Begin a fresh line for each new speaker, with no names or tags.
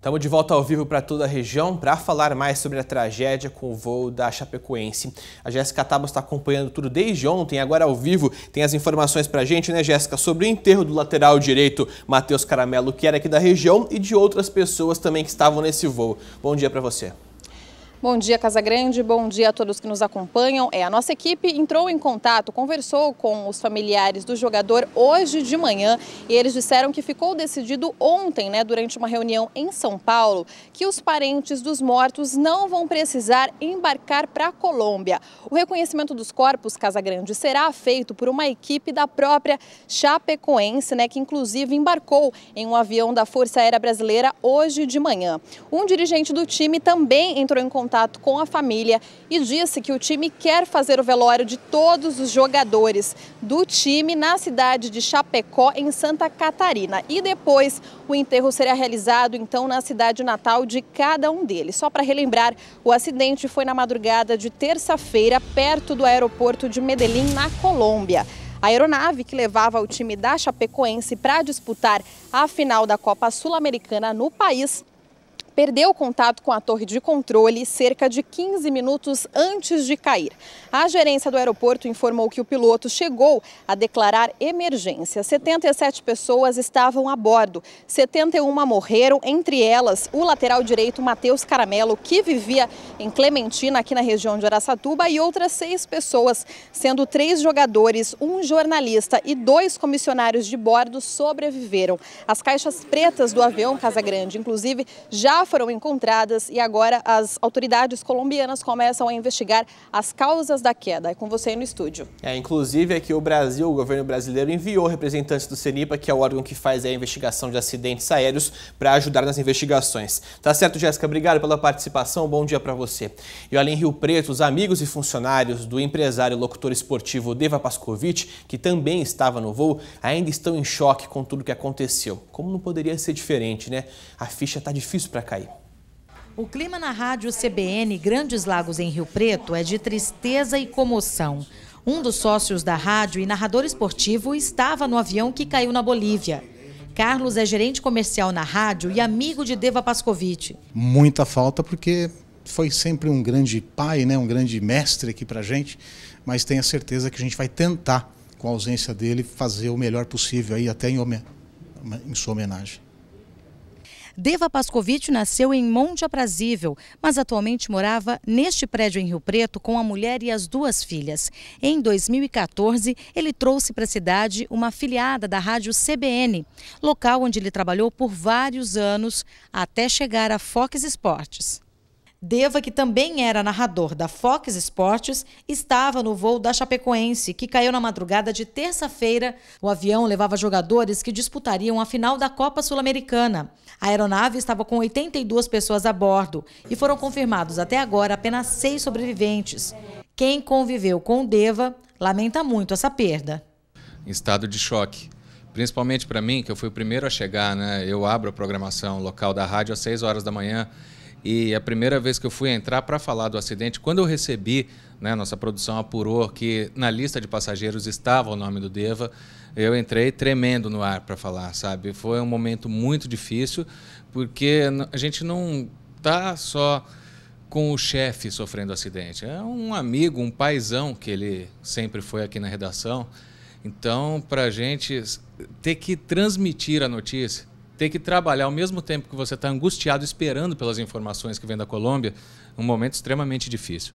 Estamos de volta ao vivo para toda a região para falar mais sobre a tragédia com o voo da Chapecoense. A Jéssica Tabo está acompanhando tudo desde ontem, agora ao vivo tem as informações para a gente, né Jéssica, sobre o enterro do lateral direito Matheus Caramelo, que era aqui da região, e de outras pessoas também que estavam nesse voo. Bom dia para você.
Bom dia, Casa Grande. Bom dia a todos que nos acompanham. É, a nossa equipe entrou em contato, conversou com os familiares do jogador hoje de manhã e eles disseram que ficou decidido ontem, né, durante uma reunião em São Paulo, que os parentes dos mortos não vão precisar embarcar para a Colômbia. O reconhecimento dos corpos, Casa Grande, será feito por uma equipe da própria Chapecoense, né, que inclusive embarcou em um avião da Força Aérea Brasileira hoje de manhã. Um dirigente do time também entrou em contato contato com a família e disse que o time quer fazer o velório de todos os jogadores do time na cidade de Chapecó, em Santa Catarina. E depois o enterro será realizado então na cidade natal de cada um deles. Só para relembrar, o acidente foi na madrugada de terça-feira, perto do aeroporto de Medellín, na Colômbia. A aeronave que levava o time da Chapecoense para disputar a final da Copa Sul-Americana no país perdeu contato com a torre de controle cerca de 15 minutos antes de cair. A gerência do aeroporto informou que o piloto chegou a declarar emergência. 77 pessoas estavam a bordo, 71 morreram, entre elas o lateral direito Matheus Caramelo, que vivia em Clementina, aqui na região de Araçatuba, e outras seis pessoas, sendo três jogadores, um jornalista e dois comissionários de bordo sobreviveram. As caixas pretas do avião Casa Grande, inclusive, já foram encontradas e agora as autoridades colombianas começam a investigar as causas da queda. É com você aí no estúdio.
É, inclusive aqui é o Brasil, o governo brasileiro enviou representantes do CENIPA, que é o órgão que faz é, a investigação de acidentes aéreos, para ajudar nas investigações. Tá certo, Jéssica? Obrigado pela participação. Bom dia para você. E olha, em Rio Preto, os amigos e funcionários do empresário locutor esportivo Deva Pascovitch, que também estava no voo, ainda estão em choque com tudo o que aconteceu. Como não poderia ser diferente, né? A ficha tá difícil para
o clima na rádio CBN Grandes Lagos em Rio Preto é de tristeza e comoção. Um dos sócios da rádio e narrador esportivo estava no avião que caiu na Bolívia. Carlos é gerente comercial na rádio e amigo de Deva Pascovitch.
Muita falta porque foi sempre um grande pai, né, um grande mestre aqui pra gente, mas tenho certeza que a gente vai tentar, com a ausência dele, fazer o melhor possível aí até em, em sua homenagem.
Deva Pascovitch nasceu em Monte Aprazível, mas atualmente morava neste prédio em Rio Preto com a mulher e as duas filhas. Em 2014, ele trouxe para a cidade uma afiliada da rádio CBN, local onde ele trabalhou por vários anos até chegar a Fox Esportes. Deva, que também era narrador da Fox Sports, estava no voo da Chapecoense, que caiu na madrugada de terça-feira. O avião levava jogadores que disputariam a final da Copa Sul-Americana. A aeronave estava com 82 pessoas a bordo e foram confirmados até agora apenas seis sobreviventes. Quem conviveu com Deva lamenta muito essa perda.
estado de choque. Principalmente para mim, que eu fui o primeiro a chegar, né? Eu abro a programação local da rádio às 6 horas da manhã e a primeira vez que eu fui entrar para falar do acidente, quando eu recebi, né, nossa produção apurou que na lista de passageiros estava o nome do Deva, eu entrei tremendo no ar para falar, sabe? Foi um momento muito difícil, porque a gente não tá só com o chefe sofrendo acidente, é um amigo, um paizão que ele sempre foi aqui na redação. Então, para a gente ter que transmitir a notícia, ter que trabalhar ao mesmo tempo que você está angustiado esperando pelas informações que vem da Colômbia, um momento extremamente difícil.